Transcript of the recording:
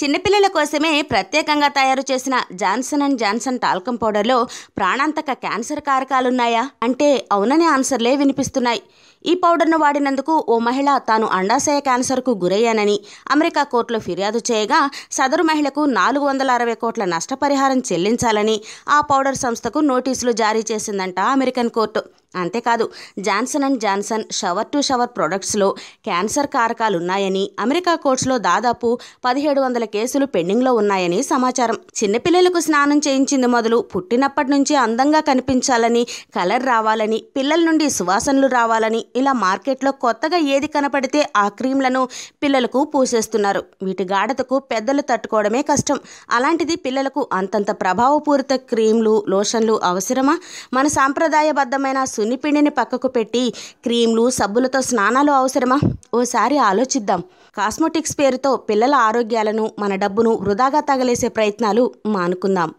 చిన్నపిల్లల కోసమే ప్రత్యేకంగా తయారు చేసిన జాన్సన్ అండ్ జాన్సన్ టాల్కం పౌడర్లో ప్రాణాంతక క్యాన్సర్ కారకాలున్నాయా అంటే అవుననే ఆన్సర్లే వినిపిస్తున్నాయి ఈ పౌడర్ను వాడినందుకు ఓ మహిళ తాను అండాశయ క్యాన్సర్కు గురయ్యానని అమెరికా కోర్టులో ఫిర్యాదు చేయగా సదరు మహిళకు నాలుగు వందల అరవై కోట్ల నష్టపరిహారం చెల్లించాలని ఆ పౌడర్ సంస్థకు నోటీసులు జారీ చేసిందంట అమెరికన్ కోర్టు అంతేకాదు Johnson and Johnson shower to shower ప్రొడక్ట్స్లో క్యాన్సర్ కారకాలున్నాయని అమెరికా కోర్ట్స్లో దాదాపు పదిహేడు వందల కేసులు పెండింగ్లో ఉన్నాయని సమాచారం చిన్నపిల్లలకు స్నానం చేయించింది మొదలు పుట్టినప్పటి నుంచి అందంగా కనిపించాలని కలర్ రావాలని పిల్లల నుండి సువాసనలు రావాలని ఇలా మార్కెట్లో కొత్తగా ఏది కనపడితే ఆ క్రీమ్లను పిల్లలకు పూసేస్తున్నారు వీటి గాఢతకు పెద్దలు తట్టుకోవడమే కష్టం అలాంటిది పిల్లలకు అంతంత ప్రభావపూరిత క్రీమ్లు లోషన్లు అవసరమా మన సాంప్రదాయబద్ధమైన సున్నిపిండిని పక్కకు పెట్టి క్రీమ్లు సబ్బులతో స్నానాలు అవసరమా ఓసారి ఆలోచిద్దాం కాస్మోటిక్స్ పేరుతో పిల్లల ఆరోగ్యాలను మన డబ్బును వృధాగా తగలేసే ప్రయత్నాలు మానుకుందాం